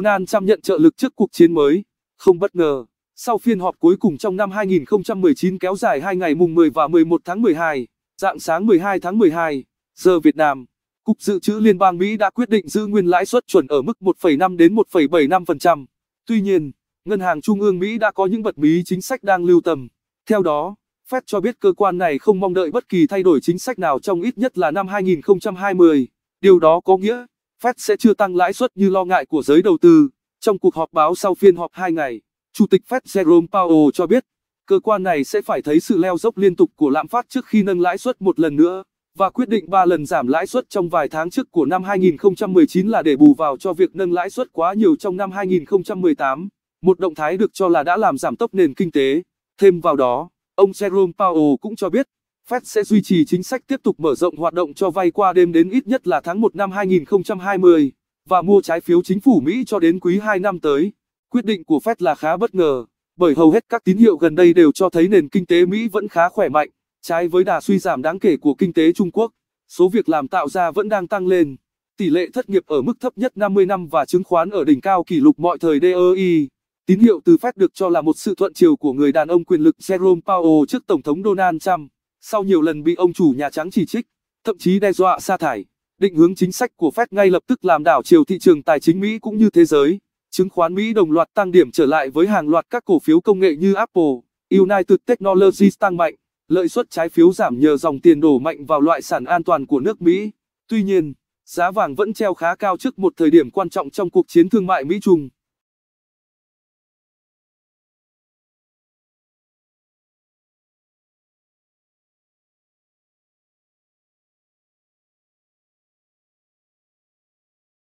Donald Trump nhận trợ lực trước cuộc chiến mới. Không bất ngờ, sau phiên họp cuối cùng trong năm 2019 kéo dài 2 ngày mùng 10 và 11 tháng 12, dạng sáng 12 tháng 12, giờ Việt Nam, Cục Dự trữ Liên bang Mỹ đã quyết định giữ nguyên lãi suất chuẩn ở mức 1,5 đến 1,75%. Tuy nhiên, Ngân hàng Trung ương Mỹ đã có những bật mí chính sách đang lưu tâm. Theo đó, Fed cho biết cơ quan này không mong đợi bất kỳ thay đổi chính sách nào trong ít nhất là năm 2020. Điều đó có nghĩa Fed sẽ chưa tăng lãi suất như lo ngại của giới đầu tư. Trong cuộc họp báo sau phiên họp 2 ngày, Chủ tịch Fed Jerome Powell cho biết, cơ quan này sẽ phải thấy sự leo dốc liên tục của lạm phát trước khi nâng lãi suất một lần nữa, và quyết định 3 lần giảm lãi suất trong vài tháng trước của năm 2019 là để bù vào cho việc nâng lãi suất quá nhiều trong năm 2018, một động thái được cho là đã làm giảm tốc nền kinh tế. Thêm vào đó, ông Jerome Powell cũng cho biết, Fed sẽ duy trì chính sách tiếp tục mở rộng hoạt động cho vay qua đêm đến ít nhất là tháng 1 năm 2020 và mua trái phiếu chính phủ Mỹ cho đến quý 2 năm tới. Quyết định của Fed là khá bất ngờ, bởi hầu hết các tín hiệu gần đây đều cho thấy nền kinh tế Mỹ vẫn khá khỏe mạnh, trái với đà suy giảm đáng kể của kinh tế Trung Quốc, số việc làm tạo ra vẫn đang tăng lên. Tỷ lệ thất nghiệp ở mức thấp nhất 50 năm và chứng khoán ở đỉnh cao kỷ lục mọi thời DOI. E tín hiệu từ Fed được cho là một sự thuận chiều của người đàn ông quyền lực Jerome Powell trước Tổng thống Donald Trump sau nhiều lần bị ông chủ Nhà Trắng chỉ trích, thậm chí đe dọa sa thải. Định hướng chính sách của Fed ngay lập tức làm đảo chiều thị trường tài chính Mỹ cũng như thế giới. Chứng khoán Mỹ đồng loạt tăng điểm trở lại với hàng loạt các cổ phiếu công nghệ như Apple, United Technologies tăng mạnh, lợi suất trái phiếu giảm nhờ dòng tiền đổ mạnh vào loại sản an toàn của nước Mỹ. Tuy nhiên, giá vàng vẫn treo khá cao trước một thời điểm quan trọng trong cuộc chiến thương mại Mỹ-Trung.